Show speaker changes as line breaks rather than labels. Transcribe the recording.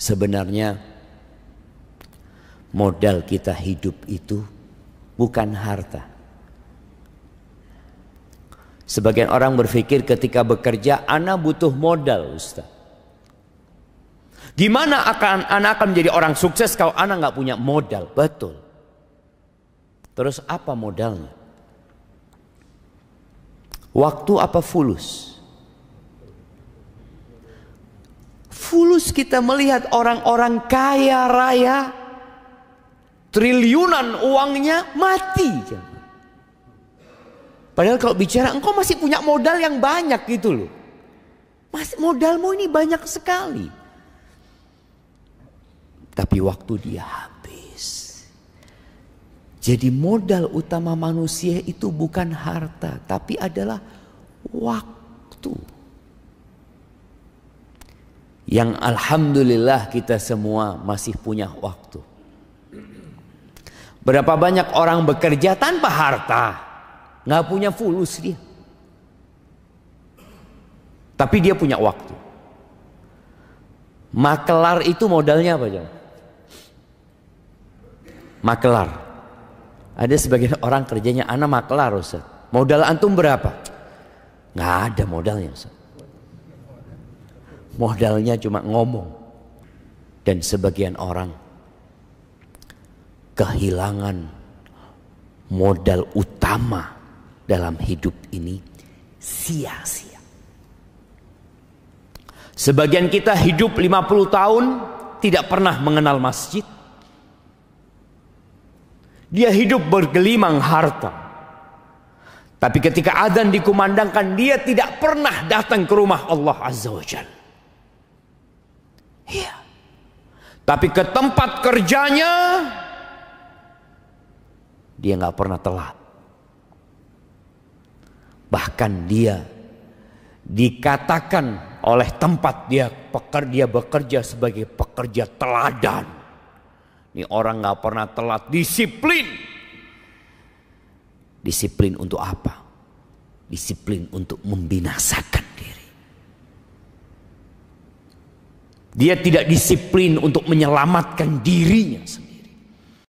Sebenarnya modal kita hidup itu bukan harta. Sebagian orang berpikir ketika bekerja anak butuh modal Ustaz. Gimana akan anak akan menjadi orang sukses kalau anak nggak punya modal? Betul. Terus apa modalnya? Waktu apa fulus? fulus kita melihat orang-orang kaya raya triliunan uangnya mati. Padahal kalau bicara engkau masih punya modal yang banyak gitu loh. Masih modalmu ini banyak sekali. Tapi waktu dia habis. Jadi modal utama manusia itu bukan harta, tapi adalah waktu yang alhamdulillah kita semua masih punya waktu. Berapa banyak orang bekerja tanpa harta, nggak punya fulus dia. Tapi dia punya waktu. Makelar itu modalnya apa jam? Makelar. Ada sebagian orang kerjanya anak makelar Ustaz. Modal antum berapa? Nggak ada modalnya Ustaz modalnya cuma ngomong dan sebagian orang kehilangan modal utama dalam hidup ini sia-sia. Sebagian kita hidup 50 tahun tidak pernah mengenal masjid. Dia hidup bergelimang harta. Tapi ketika adzan dikumandangkan dia tidak pernah datang ke rumah Allah Azza wa Jalla. Iya. Tapi ke tempat kerjanya dia nggak pernah telat. Bahkan dia dikatakan oleh tempat dia pekerja bekerja sebagai pekerja teladan. Ini orang nggak pernah telat, disiplin. Disiplin untuk apa? Disiplin untuk membinasakan. Dia tidak disiplin untuk menyelamatkan dirinya sendiri.